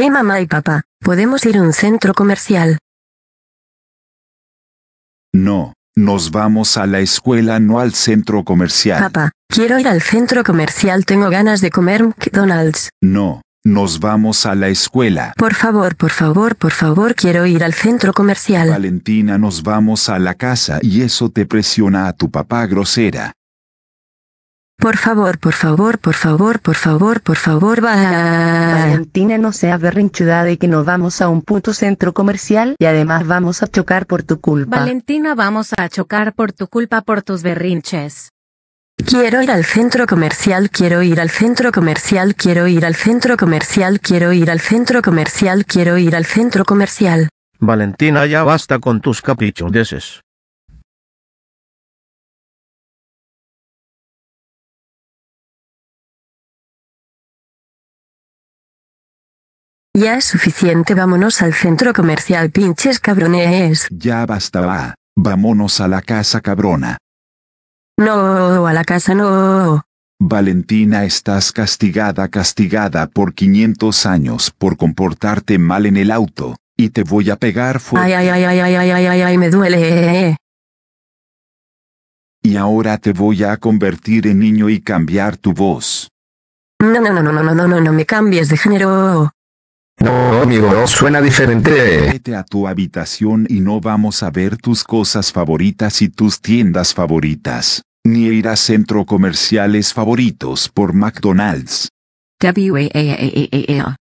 ¿Qué mamá y papá? ¿Podemos ir a un centro comercial? No, nos vamos a la escuela, no al centro comercial. Papá, quiero ir al centro comercial, tengo ganas de comer McDonald's. No, nos vamos a la escuela. Por favor, por favor, por favor, quiero ir al centro comercial. Valentina, nos vamos a la casa y eso te presiona a tu papá grosera. Por favor, por favor, por favor, por favor, por favor, va. Valentina no seas berrinchuda de que nos vamos a un puto centro comercial y además vamos a chocar por tu culpa. Valentina, vamos a chocar por tu culpa por tus berrinches. Quiero ir al centro comercial, quiero ir al centro comercial, quiero ir al centro comercial, quiero ir al centro comercial, quiero ir al centro comercial. Valentina, ya basta con tus caprichoneses. Ya es suficiente, vámonos al centro comercial, pinches cabrones. Ya basta, Vámonos a la casa cabrona. No, a la casa no. Valentina, estás castigada, castigada por 500 años por comportarte mal en el auto, y te voy a pegar fuerte. Ay, ay, ay, ay, ay, ay, ay, ay, me duele. Y ahora te voy a convertir en niño y cambiar tu voz. No, no, no, no, no, no, no, no me cambies de género. No, amigo, suena diferente. Vete a tu habitación y no vamos a ver tus cosas favoritas y tus tiendas favoritas. Ni ir a centro comerciales favoritos por McDonald's. W